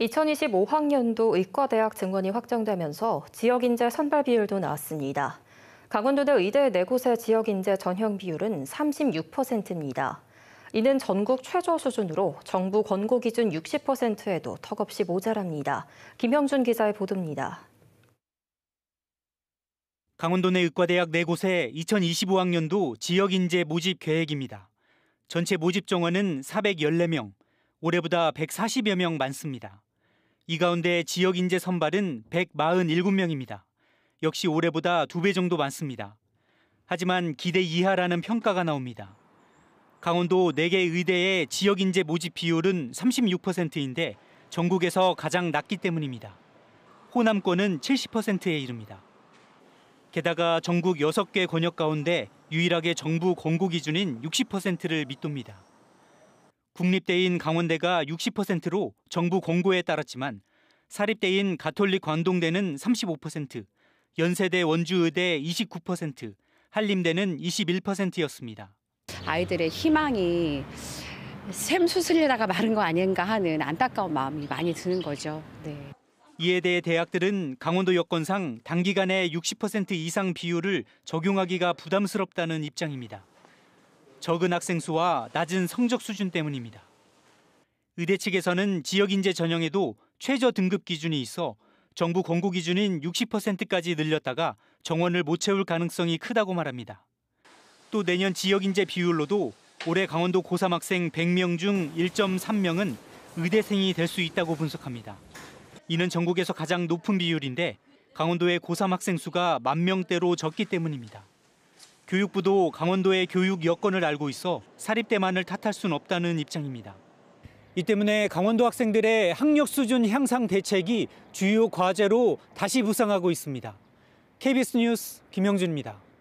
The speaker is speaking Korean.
2025학년도 의과대학 증원이 확정되면서 지역인재 선발 비율도 나왔습니다. 강원도대 의대 4곳의 지역인재 전형 비율은 36%입니다. 이는 전국 최저 수준으로 정부 권고 기준 60%에도 턱없이 모자랍니다. 김형준 기자의 보도입니다. 강원도 내 의과대학 4곳의 2025학년도 지역인재 모집 계획입니다. 전체 모집 정원은 414명, 올해보다 140여 명 많습니다. 이 가운데 지역 인재 선발은 147명입니다. 역시 올해보다 두 배 정도 많습니다. 하지만 기대 이하라는 평가가 나옵니다. 강원도 4개 의대의 지역 인재 모집 비율은 36%인데 전국에서 가장 낮기 때문입니다. 호남권은 70%에 이릅니다. 게다가 전국 6개 권역 가운데 유일하게 정부 권고 기준인 60%를 밑돕니다. 국립대인 강원대가 60%로 정부 공고에 따랐지만 사립대인 가톨릭 관동대는 35%, 연세대 원주의대 29%, 한림대는 21%였습니다. 아이들의 희망이 샘수슬리다가 마른 거 아닌가 하는 안타까운 마음이 많이 드는 거죠. 네. 이에 대해 대학들은 강원도 여건상 단기간에 60% 이상 비율을 적용하기가 부담스럽다는 입장입니다. 적은 학생 수와 낮은 성적 수준 때문입니다. 의대 측에서는 지역 인재 전형에도 최저 등급 기준이 있어 정부 권고 기준인 60%까지 늘렸다가 정원을 못 채울 가능성이 크다고 말합니다. 또 내년 지역 인재 비율로도 올해 강원도 고3 학생 100명 중 1.3명은 의대생이 될 수 있다고 분석합니다. 이는 전국에서 가장 높은 비율인데 강원도의 고3 학생 수가 만 명대로 적기 때문입니다. 교육부도 강원도의 교육 여건을 알고 있어 사립대만을 탓할 순 없다는 입장입니다. 이 때문에 강원도 학생들의 학력 수준 향상 대책이 주요 과제로 다시 부상하고 있습니다. KBS 뉴스 김영준입니다.